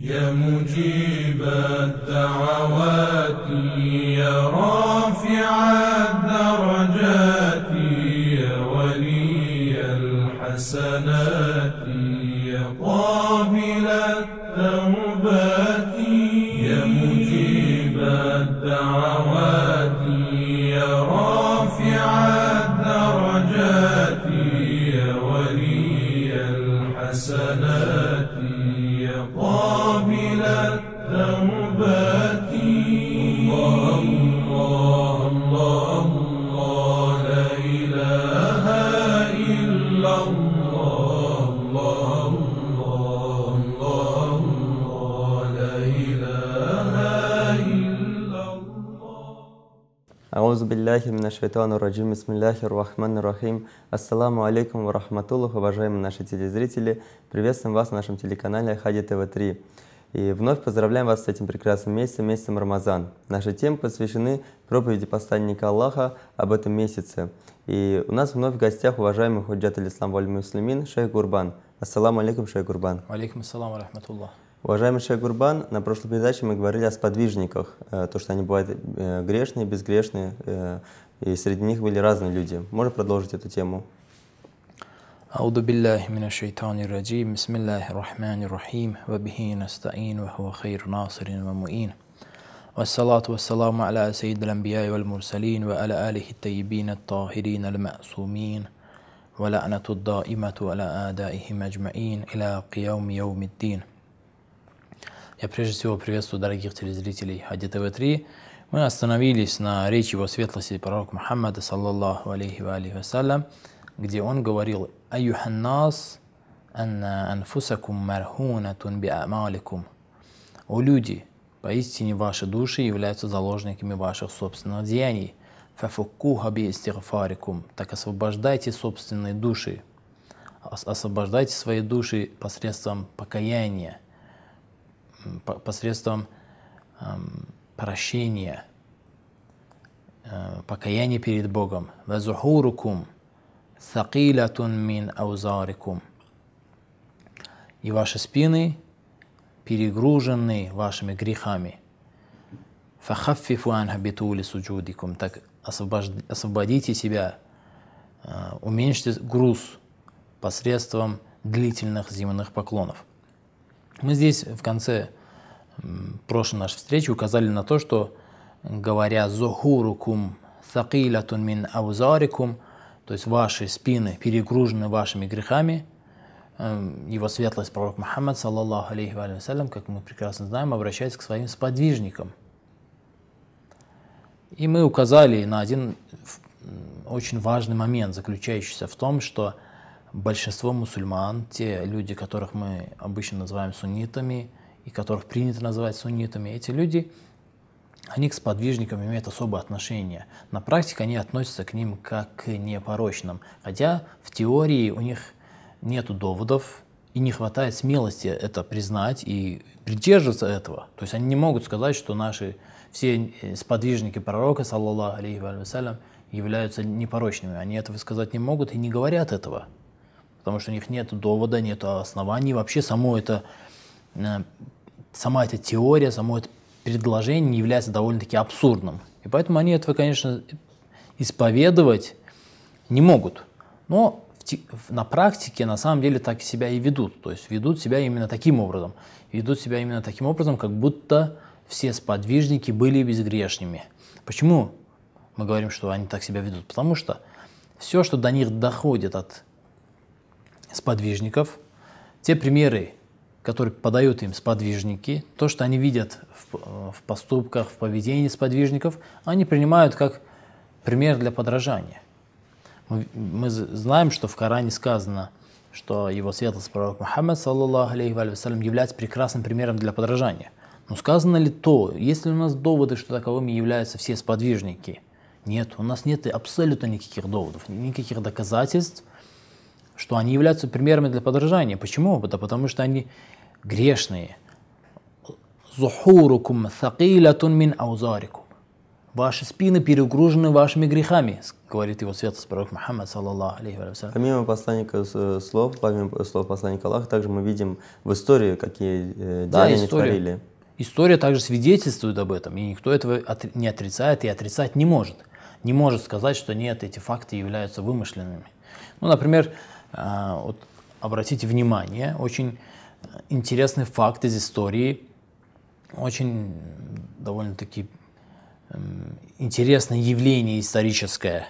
يا مجيب الدعوات بالله من الشيطان الرجيم بسم الله الرحمن الرحيم Ассаламу алейкум ва рахматуллах, уважаемые наши телезрители. Приветствуем вас на нашем телеканале Хади ТВ3. И вновь поздравляем вас с этим прекрасным месяцем, месяцем Рамазан. Наши темы посвящены проповеди посланника Аллаха об этом месяце. И у нас вновь в гостях уважаемый худжат аль-ислам валь-муслимин шейх Гурбан. Ассаламу алейкум, шейх Гурбан. Алейкум ассаламу рахматуллах. Уважаемый Шейх Гурбан, на прошлой передаче мы говорили о сподвижниках, э, то, что они бывают э, грешные, безгрешные, э, и среди них были разные люди. Можно продолжить эту тему? أعوذ بالله من الشيطان الرجيم بسم الله الرحمن الرحيم وبه نستعين وهو خير ناصر ومؤين والصلاة والسلام على سيد الأنبياء والمرسلين وعلى آله الطيبين الطاهرين المأسومين ولعنة الدائمة على آدائهم أجمعين إلى قيام يوم الدين Я прежде всего приветствую дорогих телезрителей Ади ТВ-3. Мы остановились на речи его светлости пророка Мухаммада, саллаллаху алейхи ва алейхи вассалям, где он говорил «Аюханнас анна анфусакум мархунатун би биамаликум» «О люди, поистине ваши души являются заложниками ваших собственных деяний» «Фафукуха би истигфарикум» «Так освобождайте собственные души» «Освобождайте свои души посредством покаяния» посредством прощения, э, покаяния перед Богом. «Вазухурукум сакилатун мин аузарикум». И ваши спины перегружены вашими грехами. «Фахаффифу анхабитули суджудикум». Так освободите себя, э, уменьшите груз посредством длительных земных поклонов. Мы здесь в конце прошлой нашей встречи указали на то, что говоря «зухурукум сакилятун мин аузарикум», то есть ваши спины перегружены вашими грехами, эм, его светлость пророк Мухаммад, саллаллаху алейхи ва салям, как мы прекрасно знаем, обращается к своим сподвижникам. И мы указали на один очень важный момент, заключающийся в том, что – большинство мусульман, те люди, которых мы обычно называем суннитами, и которых принято называть суннитами, эти люди, они к сподвижникам имеют особое отношение. На практике они относятся к ним как к непорочным, хотя в теории у них нет доводов, и не хватает смелости это признать и придерживаться этого. То есть они не могут сказать, что наши все э, сподвижники пророка, саллаллаху алейхи вассалям, являются непорочными. Они этого сказать не могут и не говорят этого потому что у них нет довода, нет оснований. Вообще само это, э, сама эта теория, само это предложение является довольно-таки абсурдным. И поэтому они этого, конечно, исповедовать не могут. Но на практике на самом деле так себя и ведут. То есть ведут себя именно таким образом. Ведут себя именно таким образом, как будто все сподвижники были безгрешными. Почему мы говорим, что они так себя ведут? Потому что все, что до них доходит от сподвижников, те примеры, которые подают им сподвижники, то, что они видят в, э, в поступках, в поведении сподвижников, они принимают как пример для подражания. Мы, мы знаем, что в Коране сказано, что его светлость пророк Мухаммад, саллаллаху алейхи вассалям, является прекрасным примером для подражания. Но сказано ли то, есть ли у нас доводы, что таковыми являются все сподвижники? Нет, у нас нет абсолютно никаких доводов, никаких доказательств, что они являются примерами для подражания. Почему? Да потому что они грешные. Зухурукум сакилатун мин аузарикум. Ваши спины перегружены вашими грехами, говорит его святость пророк Мухаммад, саллаллаху алейхи вассалям. Помимо посланника э, слов, помимо э, слов посланника Аллаха, также мы видим в истории, какие э, да, они творили. История также свидетельствует об этом, и никто этого не отрицает и отрицать не может. Не может сказать, что нет, эти факты являются вымышленными. Ну, например, а, вот обратите внимание, очень интересный факт из истории, очень довольно-таки интересное явление историческое,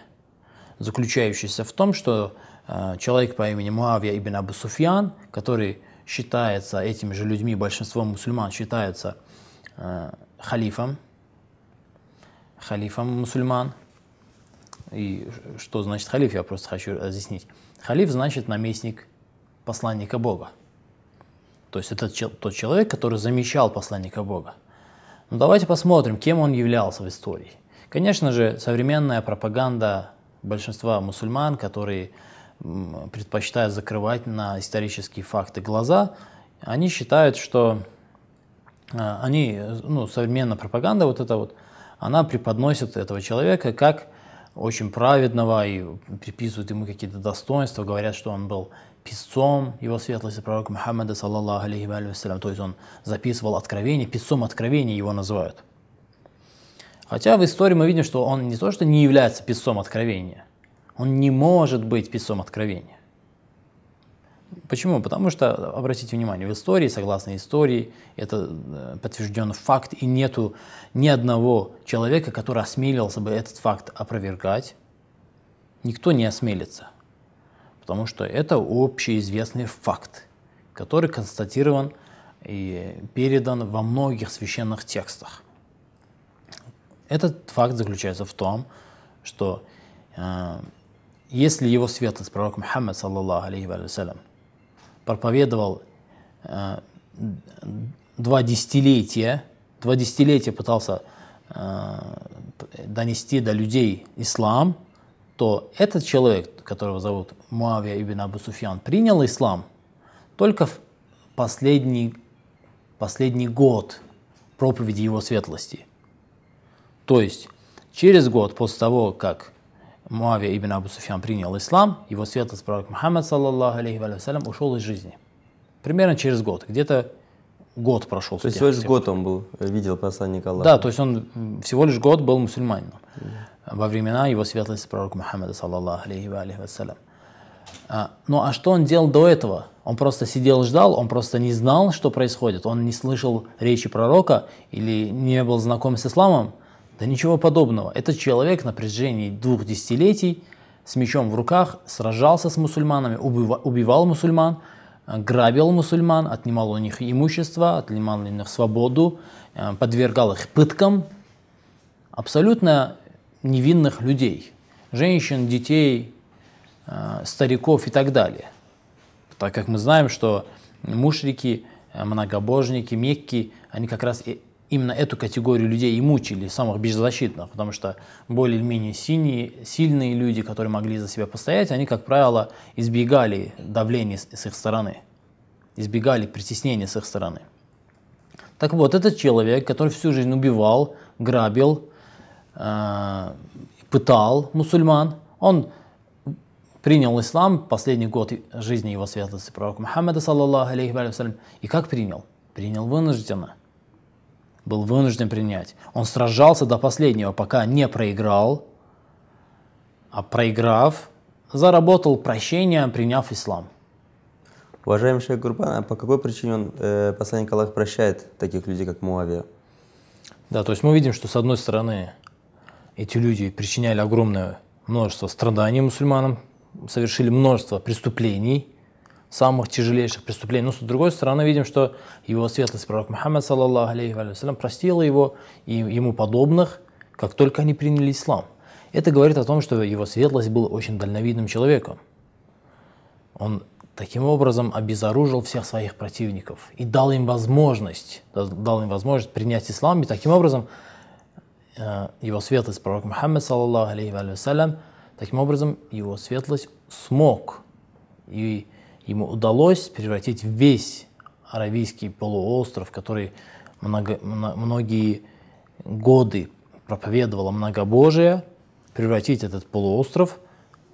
заключающееся в том, что а, человек по имени Муавия ибн Абу Суфьян, который считается этими же людьми, большинством мусульман считается а, халифом, халифом мусульман, и что значит халиф, я просто хочу разъяснить. Халиф значит наместник посланника Бога. То есть это тот человек, который замещал посланника Бога. Но ну, давайте посмотрим, кем он являлся в истории. Конечно же, современная пропаганда большинства мусульман, которые предпочитают закрывать на исторические факты глаза, они считают, что а, они, ну, современная пропаганда вот эта вот, она преподносит этого человека как очень праведного и приписывают ему какие-то достоинства, говорят, что он был писцом его светлости пророка Мухаммада, саллаллаху алейхи ва алейхи то есть он записывал откровение, писцом откровения его называют. Хотя в истории мы видим, что он не то, что не является писцом откровения, он не может быть писцом откровения. Почему? Потому что, обратите внимание, в истории, согласно истории, это э, подтвержден факт, и нету ни одного человека, который осмелился бы этот факт опровергать. Никто не осмелится, потому что это общеизвестный факт, который констатирован и передан во многих священных текстах. Этот факт заключается в том, что э, если его свет с пророком Мухаммад, саллаллаху алейхи вассалям, проповедовал э, два десятилетия, два десятилетия пытался э, донести до людей ислам, то этот человек, которого зовут Муавия ибн Абу Суфьян, принял ислам только в последний, последний год проповеди его светлости. То есть через год после того, как Муавия ибн Абу Суфьян принял ислам, его светлость пророк Мухаммад, саллаллаху алейхи вассалям, ушел из жизни. Примерно через год, где-то год прошел. То есть всего лишь год он был, э, видел посланника Аллаха. Да, то есть он всего лишь год был мусульманином во времена его светлости пророка Мухаммада, саллаллаху алейхи вассалям. А, ну а что он делал до этого? Он просто сидел, ждал, он просто не знал, что происходит. Он не слышал речи пророка или не был знаком с исламом. Да ничего подобного. Этот человек на протяжении двух десятилетий с мечом в руках сражался с мусульманами, убивал мусульман, э, грабил мусульман, отнимал у них имущество, отнимал у них свободу, э, подвергал их пыткам абсолютно невинных людей, женщин, детей, э, стариков и так далее. Так как мы знаем, что мушрики, многобожники, мекки, они как раз и именно эту категорию людей и мучили, самых беззащитных, потому что более-менее синие, сильные люди, которые могли за себя постоять, они, как правило, избегали давления с, их стороны, избегали притеснения с их стороны. Так вот, этот человек, который всю жизнь убивал, грабил, э, пытал мусульман, он принял ислам последний год жизни его светлости пророка Мухаммада, саллаллаху алейхи вассалям. И как принял? Принял вынужденно был вынужден принять. Он сражался до последнего, пока не проиграл, а проиграв, заработал прощение, приняв ислам. Уважаемый шейх Гурбан, а по какой причине он, э, посланник Аллах прощает таких людей, как Муавия? Да, то есть мы видим, что с одной стороны эти люди причиняли огромное множество страданий мусульманам, совершили множество преступлений – самых тяжелейших преступлений. Но ну, с другой стороны, видим, что его светлость пророк Мухаммад, саллаллаху алейхи вассалям, простила его и ему подобных, как только они приняли ислам. Это говорит о том, что его светлость был очень дальновидным человеком. Он таким образом обезоружил всех своих противников и дал им возможность, дал им возможность принять ислам, и таким образом э, его светлость пророк Мухаммад, саллаллаху алейхи вассалям, таким образом его светлость смог и ему удалось превратить весь Аравийский полуостров, который много, многие годы проповедовало многобожие, превратить этот полуостров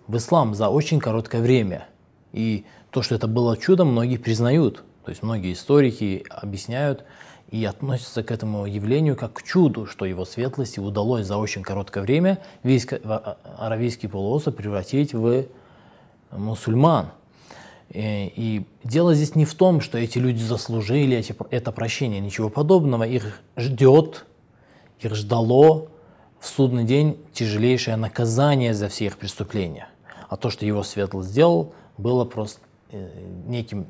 в ислам за очень короткое время. И то, что это было чудом, многие признают. То есть многие историки объясняют и относятся к этому явлению как к чуду, что его светлости удалось за очень короткое время весь а, а, Аравийский полуостров превратить в мусульман. Э, и дело здесь не в том, что эти люди заслужили эти, это прощение, ничего подобного. Их ждет, их ждало в судный день тяжелейшее наказание за все их преступления. А то, что его светлость сделал, было просто э, неким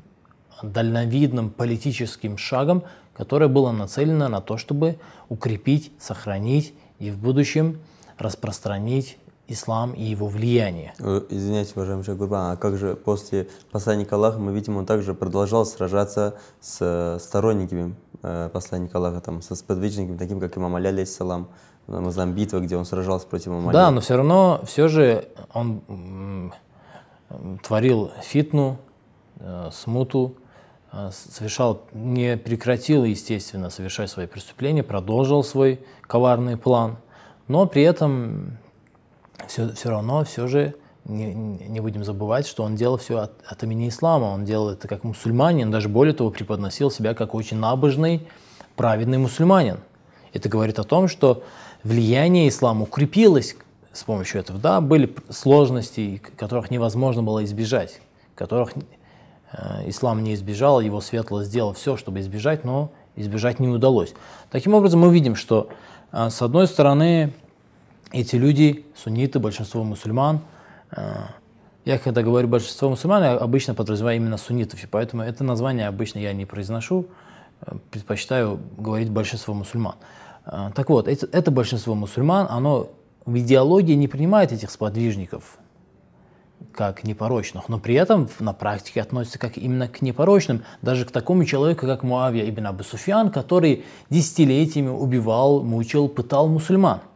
дальновидным политическим шагом, которое было нацелено на то, чтобы укрепить, сохранить и в будущем распространить ислам и его влияние. Э, извиняюсь, уважаемый Шейх Гурбан, а как же после посланника Аллаха, мы видим, он также продолжал сражаться с э, сторонниками э, посланника Аллаха, там, со сподвижниками, таким как имам Аля, алейсалам. Мы знаем битвы, где он сражался против имама Да, но все равно, все же он творил фитну, смуту, совершал, не прекратил, естественно, совершать свои преступления, продолжил свой коварный план, но при этом все, все равно все же не, не будем забывать, что он делал все от, от имени ислама, он делал это как мусульманин, даже более того преподносил себя как очень набожный, праведный мусульманин. Это говорит о том, что влияние ислама укрепилось с помощью этого. Да, были сложности, которых невозможно было избежать, которых э, ислам не избежал, его светло сделал все, чтобы избежать, но избежать не удалось. Таким образом, мы видим, что э, с одной стороны эти люди, сунниты, большинство мусульман, э, я когда говорю большинство мусульман, я обычно подразумеваю именно суннитов, поэтому это название обычно я не произношу, э, предпочитаю говорить большинство мусульман. Э, так вот, это, это большинство мусульман, оно в идеологии не принимает этих сподвижников как непорочных, но при этом на практике относится как именно к непорочным, даже к такому человеку, как Муавия ибн Абу Суфьян, который десятилетиями убивал, мучил, пытал мусульман –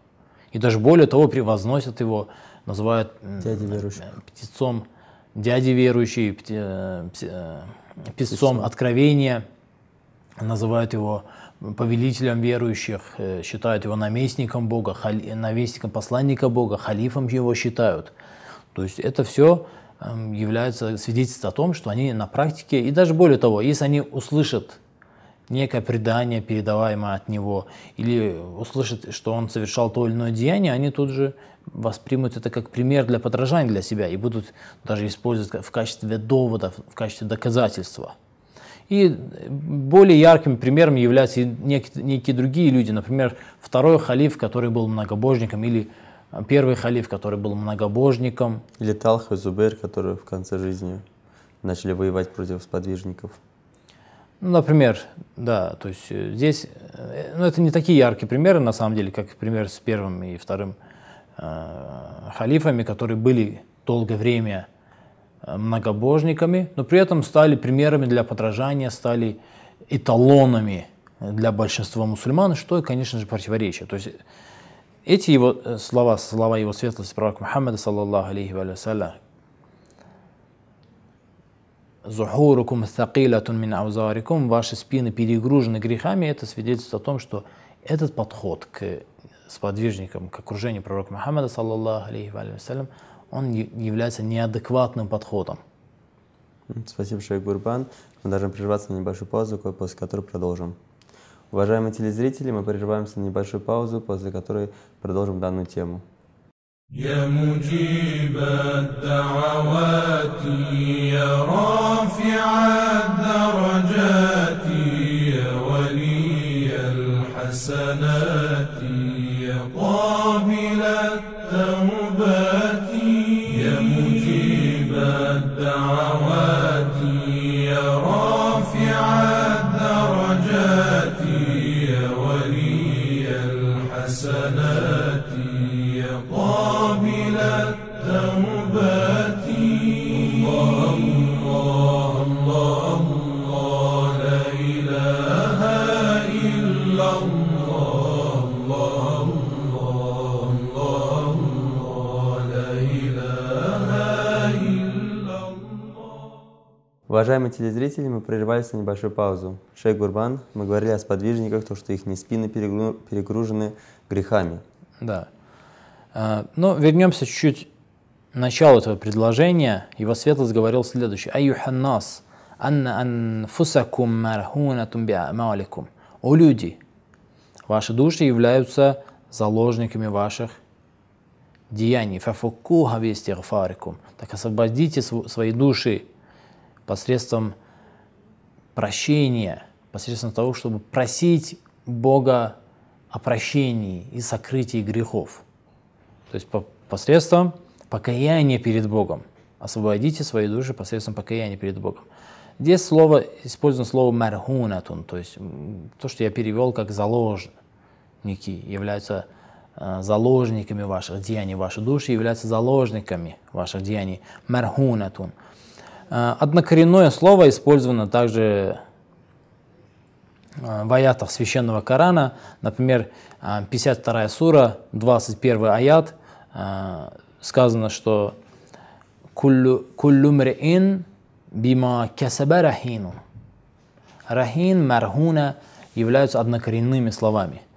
и даже более того, превозносят его, называют Дядя верующий. Э, птецом дяди верующий, пте, пте, э, песцом э, откровения, называют его повелителем верующих, считают его наместником Бога, хали, наместником посланника Бога, халифом его считают. То есть это все эм, является свидетельством о том, что они на практике, и даже более того, если они услышат некое предание, передаваемое от него, или услышат, что он совершал то или иное деяние, они тут же воспримут это как пример для подражания для себя и будут даже использовать в качестве довода, в качестве доказательства. И более ярким примером являются нек- некие другие люди, например, второй халиф, который был многобожником, или а, первый халиф, который был многобожником. Или Талха Зубер, который в конце жизни начали воевать против сподвижников. Ну, например, да, то есть э, здесь, э, ну это не такие яркие примеры, на самом деле, как пример с первым и вторым э, халифами, которые были долгое время э, многобожниками, но при этом стали примерами для подражания, стали эталонами для большинства мусульман, что, конечно же, противоречие. То есть эти его слова, слова его светлости пророка Мухаммада, саллаллаху алейхи ва Зухурукум сакилатун мин аузарикум, ваши спины перегружены грехами, это свидетельствует о том, что этот подход к сподвижникам, к окружению пророка Мухаммада, саллаллаху алейхи вассалям, он является неадекватным подходом. Спасибо, Шейх Гурбан. Мы должны прерваться на небольшую паузу, после которой продолжим. Уважаемые телезрители, мы прерываемся на небольшую паузу, после которой продолжим данную тему. يا مجيب الدعوات يا رافع الدرجات Уважаемые телезрители, мы прервались на небольшую паузу. Шейх Гурбан, мы говорили о сподвижниках, то, что их не спины перегружены грехами. Да. А, Но ну, вернемся чуть-чуть к началу этого предложения. Его светлость говорил следующее. «Аюханнас, анна анфусакум мархунатум биамаликум». «О люди, Ваши души являются заложниками ваших деяний. Фафукуха вестирфарикум. Так освободите свои души посредством прощения, посредством того, чтобы просить Бога о прощении и сокрытии грехов. То есть посредством покаяния перед Богом. Освободите свои души посредством покаяния перед Богом. Здесь слово, использовано слово мархунатун, то есть то, что я перевел как заложник некие являются э, заложниками ваших деяний, ваши души являются заложниками ваших деяний. Мархунатун. Э, однокоренное слово использовано также э, в аятах священного Корана, например, 52 сура, 21 аят, сказано, что «Куллю мриин бима касаба рахину». Рахин, мархуна являются однокоренными словами –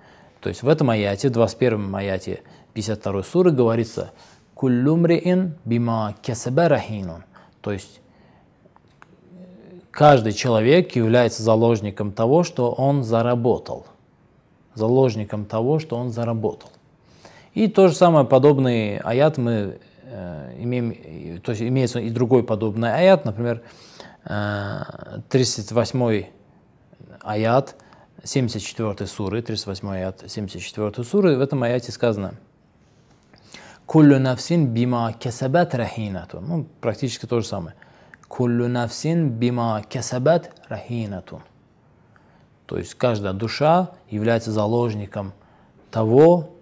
то есть в этом аяте, 21 аяте 52 суры говорится «Куллюмриин бима кесабарахинун». То есть э, каждый человек является заложником того, что он заработал. Заложником того, что он заработал. И то же самое, подобный аят мы э, имеем, э, то есть имеется и другой подобный аят, например, э, 38 аят – 74 суры, 38 аят 74 суры, в этом аяте сказано «Куллю нафсин бима кесабат рахинатун». Ну, практически то же самое. «Куллю нафсин бима кесабат рахинатун». То есть каждая душа является заложником того,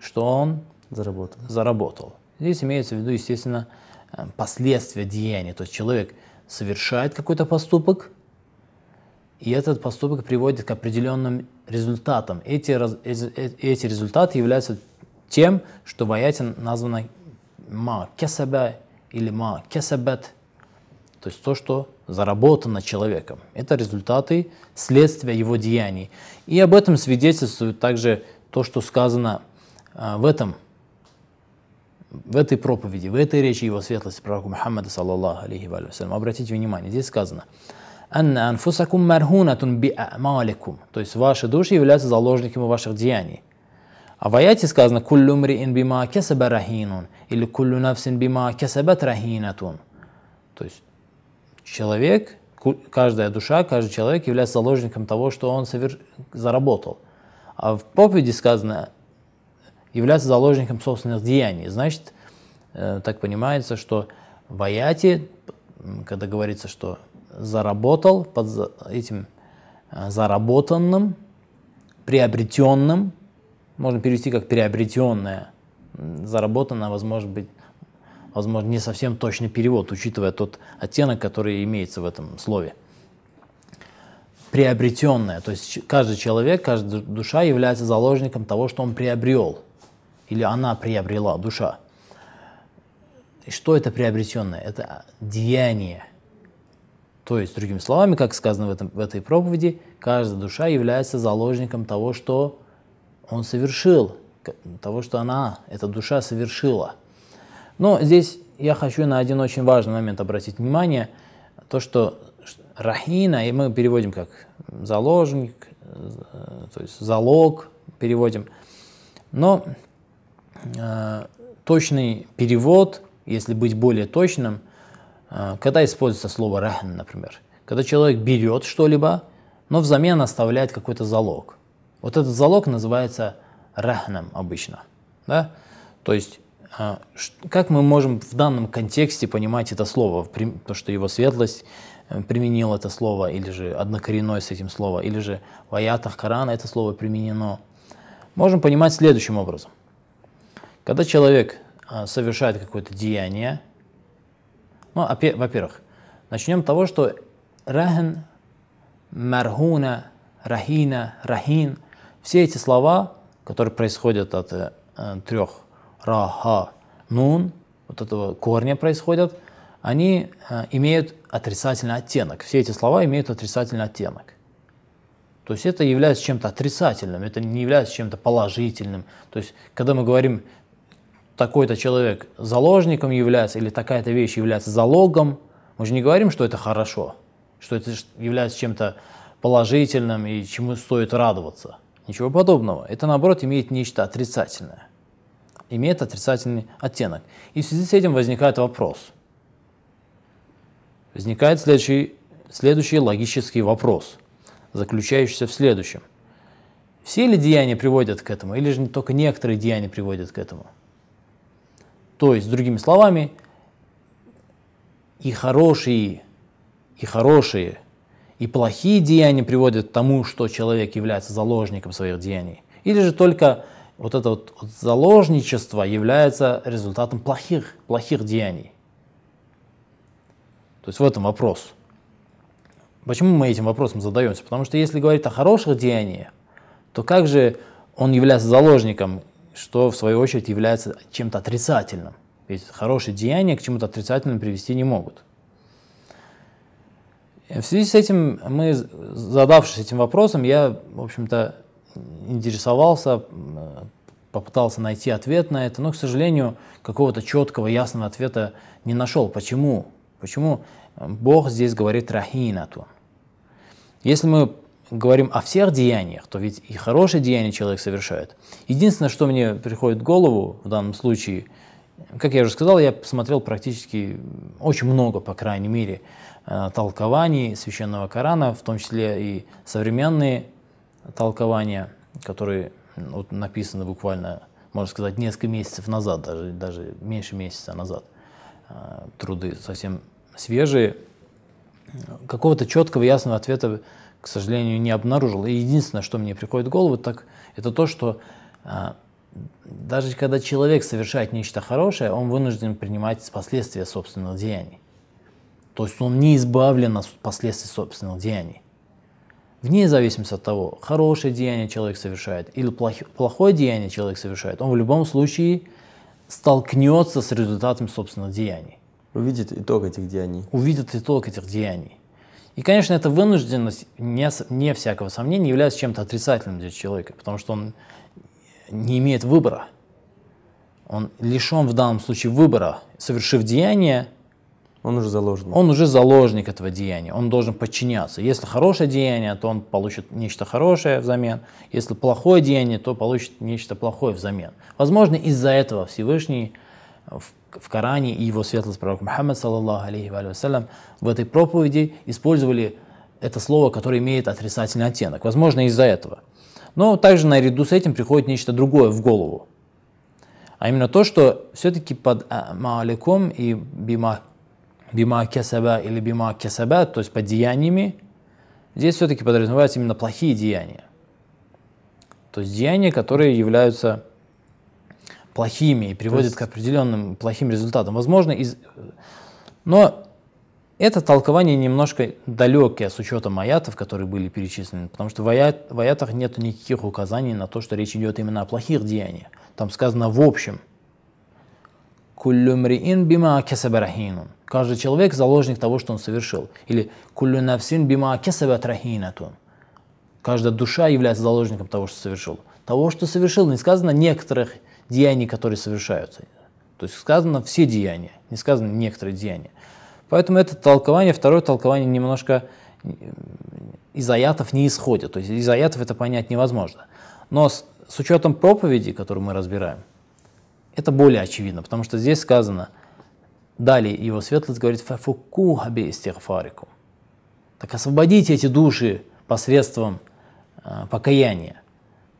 что он заработал. заработал. Здесь имеется в виду, естественно, э, последствия деяния. То есть человек совершает какой-то поступок – и этот поступок приводит к определенным результатам. Эти, э, э, эти результаты являются тем, что в аяте названо ма кесабе или ма кесабет, то есть то, что заработано человеком. Это результаты следствия его деяний. И об этом свидетельствует также то, что сказано а, в этом в этой проповеди, в этой речи его светлости пророка Мухаммада, саллаллаху алейхи ва Обратите внимание, здесь сказано, «Анна анфусакум мархунатун би амаликум». То есть ваши души являются заложниками ваших деяний. А в аяте сказано «Куллю мриин бима кесаба рахинун» или «Куллю нафсин бима кесабат рахинатун». То есть человек, каждая душа, каждый человек является заложником того, что он совер... заработал. А в проповеди сказано является заложником собственных деяний. Значит, э, так понимается, что в аяте, когда говорится, что заработал, под этим э, заработанным, приобретенным, можно перевести как приобретенное, заработанное, возможно быть, возможно, не совсем точный перевод, учитывая тот оттенок, который имеется в этом слове. Приобретенное, то есть каждый человек, каждая душа является заложником того, что он приобрел, или она приобрела, душа. И что это приобретенное? Это деяние – то есть, другими словами, как сказано в, этом, в этой проповеди, каждая душа является заложником того, что он совершил, того, что она, эта душа, совершила. Но здесь я хочу на один очень важный момент обратить внимание, то, что рахина, и мы переводим как заложник, э, то есть залог переводим, но э, точный перевод, если быть более точным – а, когда используется слово рахн, например, когда человек берет что-либо, но взамен оставляет какой-то залог. Вот этот залог называется рахном обычно. Да? То есть, а, как мы можем в данном контексте понимать это слово, то, что его светлость э, применил это слово, или же однокоренное с этим слово, или же в аятах Корана это слово применено, можем понимать следующим образом. Когда человек а, совершает какое-то деяние, ну, во-первых, начнем с того, что рахен, мархуна, рахина, рахин, все эти слова, которые происходят от э, трех раха, нун, вот этого корня происходят, они э, имеют отрицательный оттенок. Все эти слова имеют отрицательный оттенок. То есть это является чем-то отрицательным, это не является чем-то положительным. То есть, когда мы говорим такой-то человек заложником является или такая-то вещь является залогом, мы же не говорим, что это хорошо, что это является чем-то положительным и чему стоит радоваться. Ничего подобного. Это, наоборот, имеет нечто отрицательное. Имеет отрицательный оттенок. И в связи с этим возникает вопрос. Возникает следующий, следующий логический вопрос, заключающийся в следующем. Все ли деяния приводят к этому, или же только некоторые деяния приводят к этому? То есть, другими словами, и хорошие, и хорошие, и плохие деяния приводят к тому, что человек является заложником своих деяний. Или же только вот это вот, вот заложничество является результатом плохих, плохих деяний. То есть в этом вопрос. Почему мы этим вопросом задаемся? Потому что если говорить о хороших деяниях, то как же он является заложником что в свою очередь является чем-то отрицательным. Ведь хорошие деяния к чему-то отрицательному привести не могут. Э, в связи с этим, мы, задавшись этим вопросом, я, в общем-то, интересовался, э, попытался найти ответ на это, но, к сожалению, какого-то четкого, ясного ответа не нашел. Почему? Почему Бог здесь говорит «рахинату»? Если мы говорим о всех деяниях, то ведь и хорошие деяния человек совершает. Единственное, что мне приходит в голову в данном случае, как я уже сказал, я посмотрел практически очень много, по крайней мере, э, толкований священного Корана, в том числе и современные толкования, которые вот, написаны буквально, можно сказать, несколько месяцев назад, даже, даже меньше месяца назад. Э, труды совсем свежие. Какого-то четкого, ясного ответа к сожалению, не обнаружил. И единственное, что мне приходит в голову, так, это то, что а, даже когда человек совершает нечто хорошее, он вынужден принимать последствия собственных деяний. То есть он не избавлен от последствий собственных деяний. Вне зависимости от того, хорошее деяние человек совершает или плохи, плохое деяние человек совершает, он в любом случае столкнется с результатом собственных деяний. Увидит итог этих деяний. Увидит итог этих деяний. И, конечно, эта вынужденность, не, не всякого сомнения, является чем-то отрицательным для человека, потому что он не имеет выбора. Он лишен в данном случае выбора, совершив деяние. Он уже заложник. Он уже заложник этого деяния, он должен подчиняться. Если хорошее деяние, то он получит нечто хорошее взамен. Если плохое деяние, то получит нечто плохое взамен. Возможно, из-за этого Всевышний в, в Коране и его светлость пророк Мухаммад, саллаллаху алейхи вассалям, в этой проповеди использовали это слово, которое имеет отрицательный оттенок. Возможно, из-за этого. Но также наряду с этим приходит нечто другое в голову. А именно то, что все-таки под а, маликом и бима, бима кесаба или бима кесаба, то есть под деяниями, здесь все-таки подразумеваются именно плохие деяния. То есть деяния, которые являются плохими и приводит есть... к определенным плохим результатам. Возможно, из... но это толкование немножко далекое с учетом аятов, которые были перечислены, потому что в, аят, в аятах нет никаких указаний на то, что речь идет именно о плохих деяниях. Там сказано в общем. бима Каждый человек заложник того, что он совершил. Или куллюнавсин бима кесабатрахинатун. Каждая душа является заложником того, что совершил. Того, что совершил, не сказано некоторых деяний, которые совершаются. То есть сказано все деяния, не сказано некоторые деяния. Поэтому это толкование, второе толкование немножко из аятов не исходит. То есть из аятов это понять невозможно. Но с, с учетом проповеди, которую мы разбираем, это более очевидно, потому что здесь сказано, далее его светлость говорит «фафуку хаби истихфарику». Так освободите эти души посредством э, покаяния.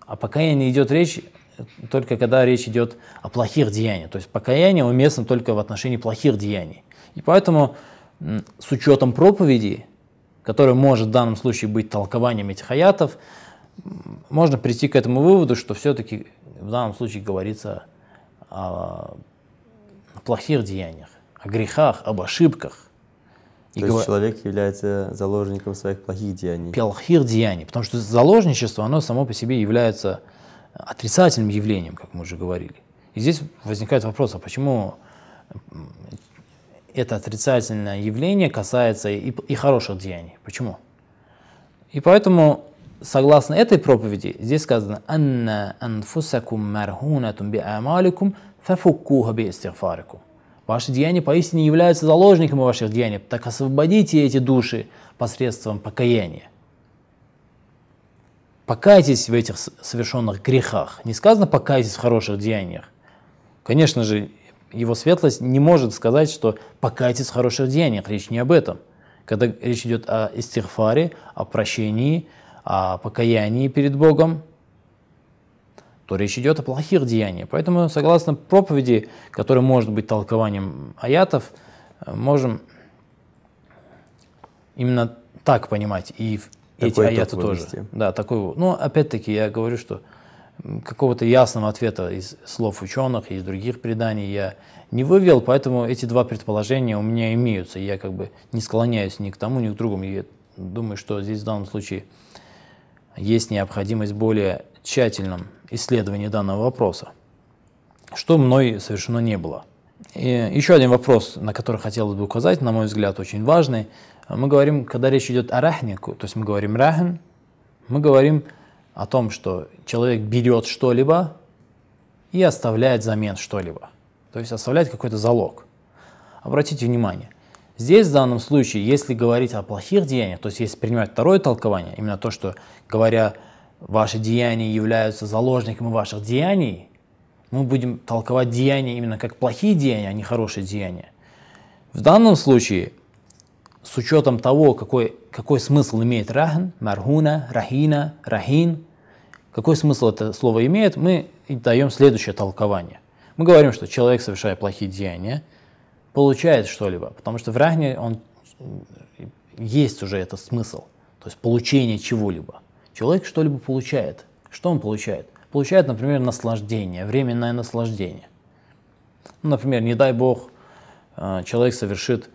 О покаянии идет речь только когда речь идет о плохих деяниях. То есть покаяние уместно только в отношении плохих деяний. И поэтому с учетом проповеди, которая может в данном случае быть толкованием этих аятов, можно прийти к этому выводу, что все-таки в данном случае говорится о плохих деяниях, о грехах, об ошибках. То и есть гов... человек является заложником своих плохих деяний. Плохих деяний, потому что заложничество, оно само по себе является отрицательным явлением, как мы уже говорили. И здесь возникает вопрос, а почему это отрицательное явление касается и, и хороших деяний? Почему? И поэтому, согласно этой проповеди, здесь сказано «Анна анфусакум мархунатум би амаликум фафуккуха би истигфарикум». Ваши деяния поистине являются заложниками ваших деяний, так освободите эти души посредством покаяния покайтесь в этих совершенных грехах. Не сказано покайтесь в хороших деяниях. Конечно же, его светлость не может сказать, что покайтесь в хороших деяниях. Речь не об этом. Когда речь идет о истихфаре, о прощении, о покаянии перед Богом, то речь идет о плохих деяниях. Поэтому, согласно проповеди, которая может быть толкованием аятов, э, можем именно так понимать и эти аяты тоже. Да, такой. Но ну, опять-таки я говорю, что какого-то ясного ответа из слов ученых и из других преданий я не вывел, поэтому эти два предположения у меня имеются. я как бы не склоняюсь ни к тому, ни к другому. Я думаю, что здесь в данном случае есть необходимость более тщательном исследовании данного вопроса, что мной совершенно не было. И еще один вопрос, на который хотелось бы указать, на мой взгляд, очень важный – а мы говорим, когда речь идет о рахнику, то есть мы говорим рахн, мы говорим о том, что человек берет что-либо и оставляет замен что-либо. То есть оставляет какой-то залог. Обратите внимание, здесь в данном случае, если говорить о плохих деяниях, то есть если принимать второе толкование, именно то, что говоря ваши деяния являются заложниками ваших деяний, мы будем толковать деяния именно как плохие деяния, а не хорошие деяния. В данном случае с учетом того, какой, какой смысл имеет рахн, мархуна, рахина, рахин, какой смысл это слово имеет, мы даем следующее толкование. Мы говорим, что человек, совершая плохие деяния, получает что-либо, потому что в рахне он есть уже этот смысл, то есть получение чего-либо. Человек что-либо получает. Что он получает? Получает, например, наслаждение, временное наслаждение. Ну, например, не дай бог, э, человек совершит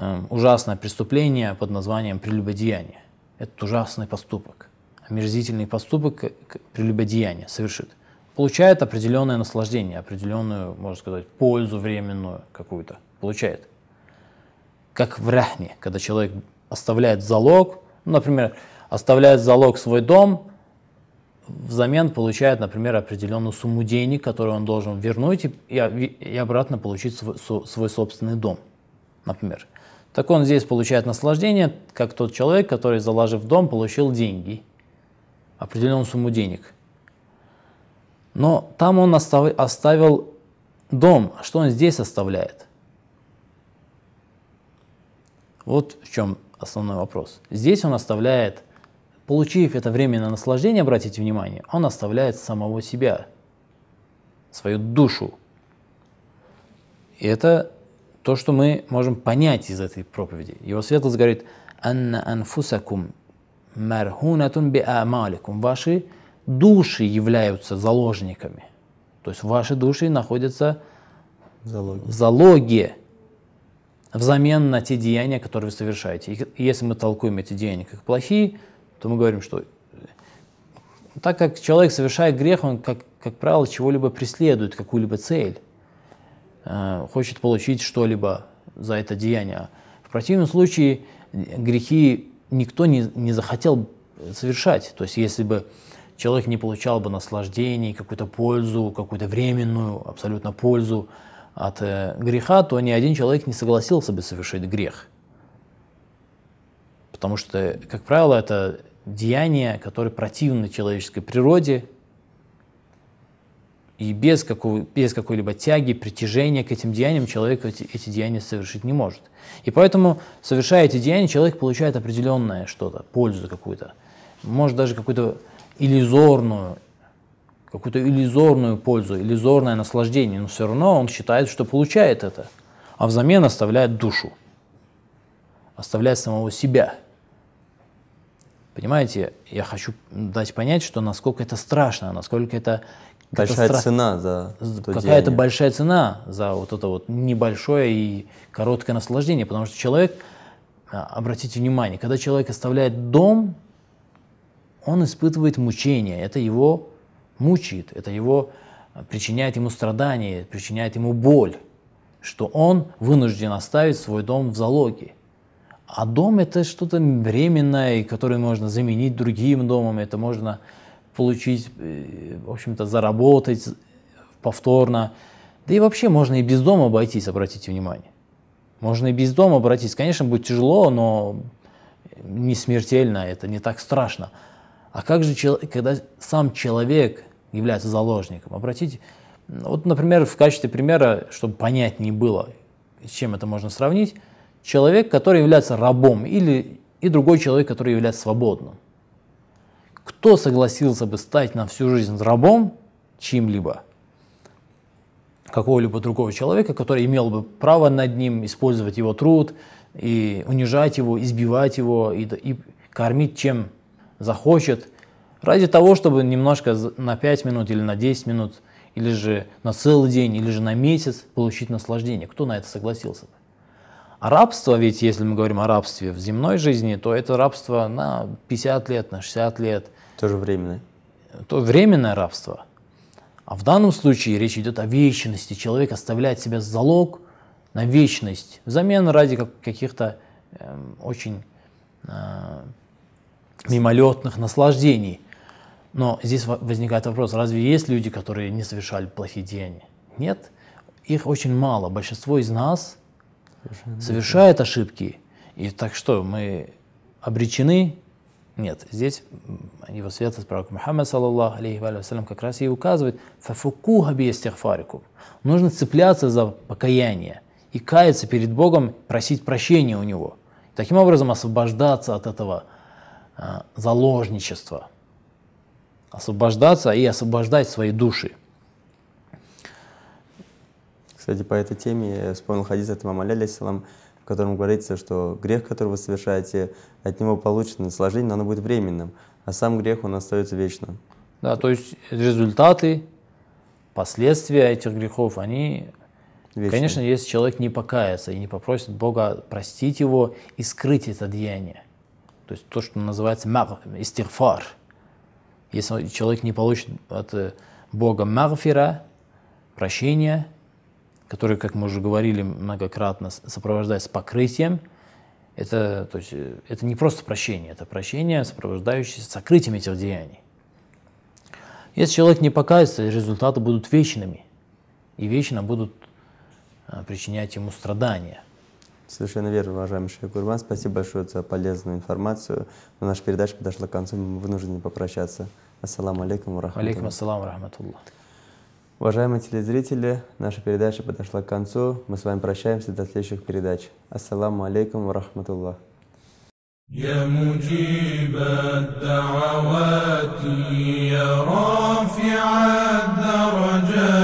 Эм, ужасное преступление под названием прелюбодеяние. это ужасный поступок, омерзительный поступок прелюбодеяние совершит. Получает определенное наслаждение, определенную, можно сказать, пользу временную какую-то. Получает. Как в рахме, когда человек оставляет залог, ну, например, оставляет залог свой дом, взамен получает, например, определенную сумму денег, которую он должен вернуть и, и обратно получить свой, свой собственный дом, например так он здесь получает наслаждение, как тот человек, который, заложив дом, получил деньги, определенную сумму денег. Но там он оставил дом, а что он здесь оставляет? Вот в чем основной вопрос. Здесь он оставляет, получив это временное наслаждение, обратите внимание, он оставляет самого себя, свою душу. И это то, что мы можем понять из этой проповеди. Его светлость говорит, «Анна анфусакум мархунатун амаликум Ваши души являются заложниками. То есть ваши души находятся в в залоге взамен на те деяния, которые вы совершаете. И если мы толкуем эти деяния как плохие, то мы говорим, что так как человек совершает грех, он, как, как правило, чего-либо преследует, какую-либо цель. Э, хочет получить что-либо за это деяние. В противном случае грехи никто не, не захотел совершать. То есть если бы человек не получал бы наслаждений, какую-то пользу, какую-то временную, абсолютно пользу от э, греха, то ни один человек не согласился бы совершить грех. Потому что, как правило, это деяния, которые противны человеческой природе, и без, какого, без какой-либо тяги, притяжения к этим деяниям человек эти, эти деяния совершить не может. И поэтому, совершая эти деяния, человек получает определенное что-то, пользу какую-то. Может даже какую-то иллюзорную, какую-то иллюзорную пользу, иллюзорное наслаждение, но все равно он считает, что получает это, а взамен оставляет душу, оставляет самого себя. Понимаете, я хочу дать понять, что насколько это страшно, насколько это большая это цена за какая-то большая цена за вот это вот небольшое и короткое наслаждение, потому что человек, а, обратите внимание, когда человек оставляет дом, он испытывает мучение, это его мучает, это его а, причиняет ему страдания, причиняет ему боль, что он вынужден оставить свой дом в залоге. А дом это что-то временное, которое можно заменить другим домом, это можно получить, э, в общем-то, заработать повторно. Да и вообще можно и без дома обойтись, обратите внимание. Можно и без дома обратиться, Конечно, будет тяжело, но не смертельно, это не так страшно. А как же, когда сам человек является заложником? Обратите, вот, например, в качестве примера, чтобы понятнее было, с чем это можно сравнить, человек, который является рабом, или и другой человек, который является свободным. Кто согласился бы стать на всю жизнь рабом чьим-либо? какого-либо другого человека, который имел бы право над ним использовать его труд и унижать его, избивать его и, и кормить чем захочет, ради того, чтобы немножко на 5 минут или на 10 минут, или же на целый день, или же на месяц получить наслаждение. Кто на это согласился бы? А рабство, ведь если мы говорим о рабстве в земной жизни, то это рабство на 50 лет, на 60 лет – тоже временное. То временное рабство. А в данном случае речь идет о вечности. Человек оставляет себе залог на вечность взамен ради каких-то эм, очень э, мимолетных наслаждений. Но здесь возникает вопрос, разве есть люди, которые не совершали плохие деяния? Нет, их очень мало. Большинство из нас совершает ошибки. И так что, мы обречены нет, здесь его святость пророк Мухаммад, саллаллаху алейхи вассалям, как раз и указывает, «Фафукуха биестихфарикум». Нужно цепляться за покаяние и каяться перед Богом, просить прощения у Него. Таким образом освобождаться от этого э, заложничества. Освобождаться и освобождать свои души. Кстати, по этой теме я вспомнил хадис от Мамаля, котором говорится, что грех, который вы совершаете, от него получено наслаждение, но оно будет временным, а сам грех, он остается вечным. Да, то есть результаты, последствия этих грехов, они Вечно. Конечно, если человек не покается и не попросит Бога простить его и скрыть это деяние, то есть то, что называется мар, истирфар, если человек не получит от э, Бога марфира, прощения, который, как мы уже говорили многократно, сопровождается покрытием. Это, то есть, э, это не просто прощение, это прощение, сопровождающееся сокрытием этих деяний. Если человек не покается, результаты будут вечными, и вечно будут э, причинять ему страдания. Совершенно верно, уважаемый Шейх Гурман. Спасибо большое за полезную информацию. Но наша передача подошла к концу, мы вынуждены попрощаться. Ассаламу алейкум, рахматуллах. Алейкум ассаламу, рахматуллах. Уважаемые телезрители, наша передача подошла к концу. Мы с вами прощаемся до следующих передач. Ассаламу алейкум ва рахматуллах. يا مجيب الدعوات يا رافع الدرجات